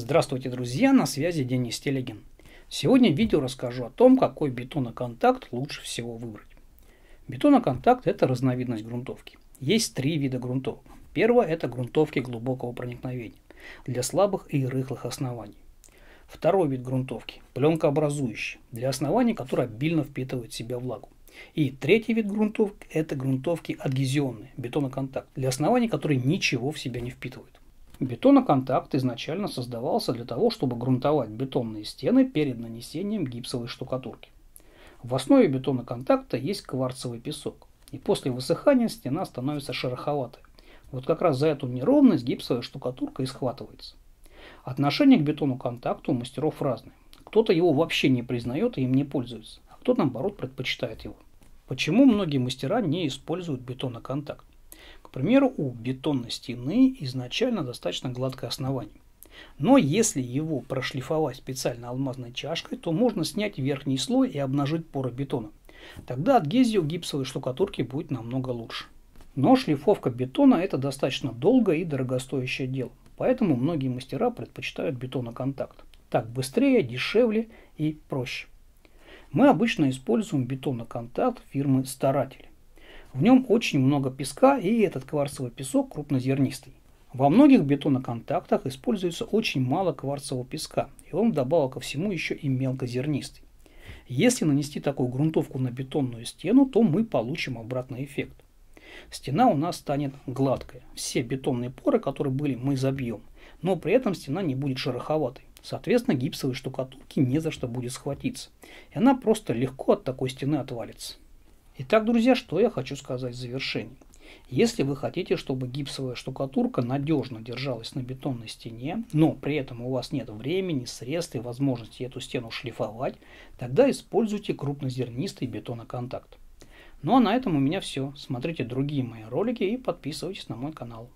Здравствуйте, друзья! На связи Денис Телегин. Сегодня в видео расскажу о том, какой бетоноконтакт лучше всего выбрать. Бетоноконтакт – это разновидность грунтовки. Есть три вида грунтовок. Первое – это грунтовки глубокого проникновения для слабых и рыхлых оснований. Второй вид грунтовки – пленкообразующий, для оснований, которые обильно впитывают в себя влагу. И третий вид грунтовки – это грунтовки адгезионные, бетоноконтакт, для оснований, которые ничего в себя не впитывают. Бетоноконтакт изначально создавался для того, чтобы грунтовать бетонные стены перед нанесением гипсовой штукатурки. В основе бетоноконтакта есть кварцевый песок, и после высыхания стена становится шероховатой. Вот как раз за эту неровность гипсовая штукатурка и схватывается. Отношение к бетону-контакту у мастеров разное. Кто-то его вообще не признает и им не пользуется, а кто наоборот, предпочитает его. Почему многие мастера не используют бетоноконтакт? Например, у бетонной стены изначально достаточно гладкое основание. Но если его прошлифовать специально алмазной чашкой, то можно снять верхний слой и обнажить поры бетона. Тогда адгезию гипсовой штукатурки будет намного лучше. Но шлифовка бетона – это достаточно долгое и дорогостоящее дело, поэтому многие мастера предпочитают бетоноконтакт. Так быстрее, дешевле и проще. Мы обычно используем бетоноконтакт фирмы «Старатель». В нем очень много песка и этот кварцевый песок крупнозернистый. Во многих бетоноконтактах используется очень мало кварцевого песка, и он вдобавок ко всему еще и мелкозернистый. Если нанести такую грунтовку на бетонную стену, то мы получим обратный эффект. Стена у нас станет гладкая. Все бетонные поры, которые были, мы забьем. Но при этом стена не будет шероховатой. Соответственно, гипсовой штукатурки не за что будет схватиться. И она просто легко от такой стены отвалится. Итак, друзья, что я хочу сказать в завершении. Если вы хотите, чтобы гипсовая штукатурка надежно держалась на бетонной стене, но при этом у вас нет времени, средств и возможности эту стену шлифовать, тогда используйте крупнозернистый бетоноконтакт. Ну а на этом у меня все. Смотрите другие мои ролики и подписывайтесь на мой канал.